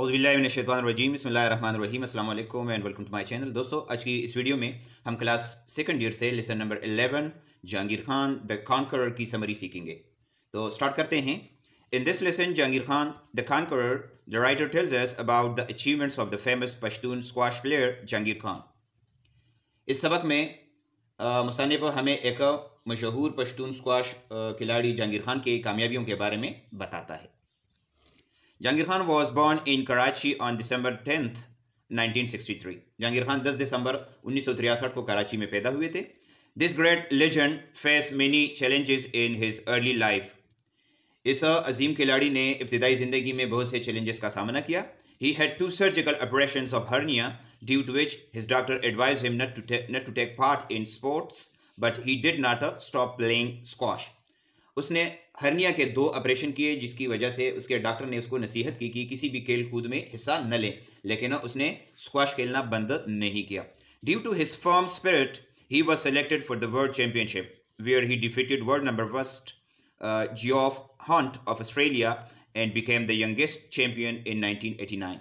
अज़बिल्लाशतवानरजीम बसमीम अल्लाम and welcome to my channel दोस्तों आज की इस वीडियो में हम क्लास सेकंड ईयर से lesson number 11 Jahangir Khan the conqueror की समरी सीखेंगे तो स्टार्ट करते हैं in this lesson Jahangir Khan the conqueror the writer tells us about the achievements of the famous Pashtun squash player Jahangir Khan इस सबक में मुसानब हमें एक मशहूर पश्तून स्क्वाश खिलाड़ी जहांगीर खान के कामयाबियों के बारे में बताता है Jangir Khan was born in Karachi on December 10th, 1963. Jangir Khan 10 December 1963 को कराची में पैदा हुए थे this great legend face many challenges in his इस अजीम खिलाड़ी ने इब्तदाई ज़िंदगी में बहुत से चैलेंजेस का सामना किया He had two surgical operations of hernia, due to which his doctor advised him not to, not to take part in sports, but he did not uh, stop playing squash. उसने hernia के दो operation किए जिसकी वजह से उसके doctor ने उसको नसीहत की कि किसी भी खेल कूद में हिस्सा न लें लेकिन उसने स्क्वाश खेलना बंद नहीं किया due to his firm spirit he was selected for the world championship where he defeated world number first of Hunt of Australia and became the youngest champion in nine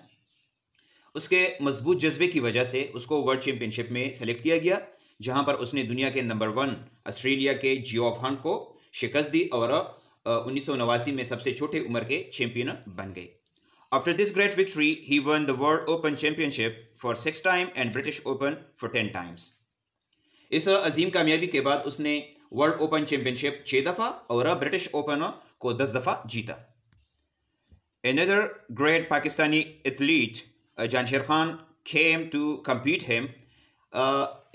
उसके मजबूत जज्बे की वजह से उसको वर्ल्ड चैंपियनशिप में select किया गया जहां पर उसने दुनिया के नंबर वन ऑस्ट्रेलिया के जियो ऑफ हंट को शिकस्त दी और उन्नीस सौ नवासी में सबसे छोटे उम्र के चैंपियन बन गए after this great victory he won the world open championship for six time and British open for ten times इस अजीम कामयाबी के बाद उसने वर्ल्ड ओपन चैंपियनशिप छह दफा और ब्रिटिश ओपन को दस दफा जीता another great Pakistani athlete Jansher Khan came to compete him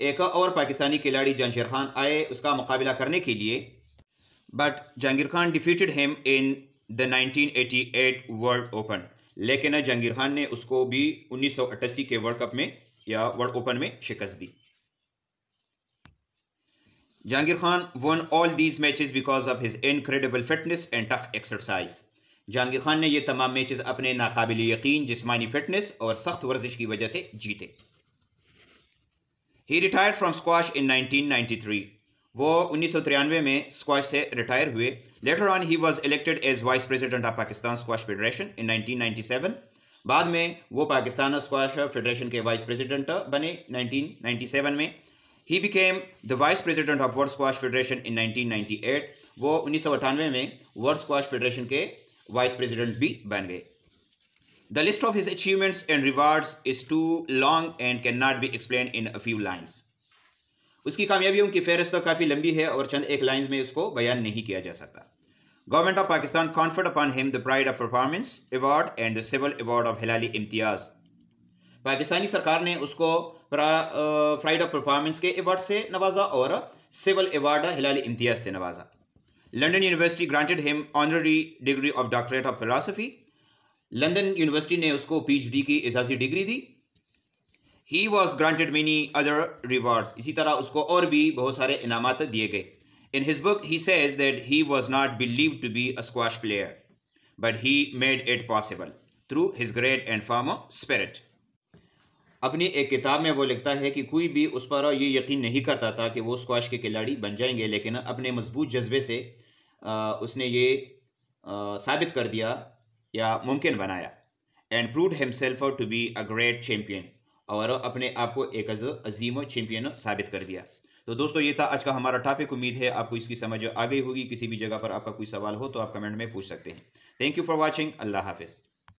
एक और पाकिस्तानी खिलाड़ी जानशेर खान आए उसका मुकाबला करने के लिए but Jahangir Khan defeated him in the 1988 world open लेकिन जहांगीर खान ने उसको भी उन्नीस के वर्ल्ड कप में या वर्ल्ड ओपन में शिकस्त दी Jahangir Khan won all these matches because of his incredible fitness and tough exercise Jahangir Khan ने ये तमाम मैचेस अपने नाकाबिल यकीन जिसमानी फिटनेस और सख्त वर्जिश की वजह से जीते he retired from squash in 1993 वो उन्नीस में स्क्वाश से रिटायर हुए later on he was elected as vice president of Pakistan squash federation in 1997 बाद में वो पाकिस्तान स्क्वाश फेडरेशन के वाइस प्रेसिडेंट बने 1997 में he became the vice president of world squash federation in 1998 वो उन्नीस में वर्ल्ड स्क्वाश फेडरेशन के वाइस प्रेसिडेंट भी बन गए the list of his achievements and rewards is too long and can not be explain in a few lines उसकी कामयाबियों की फहरिस्त तो काफ़ी लंबी है और चंद एक लाइन्स में उसको बयान नहीं किया जा सकता government of Pakistan conferred upon him the pride of performance award and the civil award of Hilali Imtiaz पाकिस्तानी सरकार ने उसको प्राइड ऑफ परफॉर्मेंस के अवार्ड से नवाजा और सिविल अवार्ड हिलाली इम्तियाज़ से नवाजा London university granted him honorary degree of doctorate of philosophy London university ने उसको पी की एजाजी डिग्री दी he was granted many other rewards इसी तरह उसको और भी बहुत सारे इनामत दिए गए in his book he says that he was not believe to be a squash player but he made it possible through his great and firm spirit अपनी एक किताब में वो लिखता है कि कोई भी उस पर ये यकीन नहीं करता था कि वो स्क्वाश के खिलाड़ी बन जाएंगे लेकिन अपने मजबूत जज्बे से आ, उसने ये आ, साबित कर दिया या मुमकिन बनाया and prove himself to be a great champion और अपने आप को एक अजीम चैंपियन साबित कर दिया तो दोस्तों ये था आज का हमारा टॉपिक उम्मीद है आपको इसकी समझ आ गई होगी किसी भी जगह पर आपका कोई सवाल हो तो आप कमेंट में पूछ सकते हैं थैंक यू फॉर वॉचिंग अल्लाह हाफिज़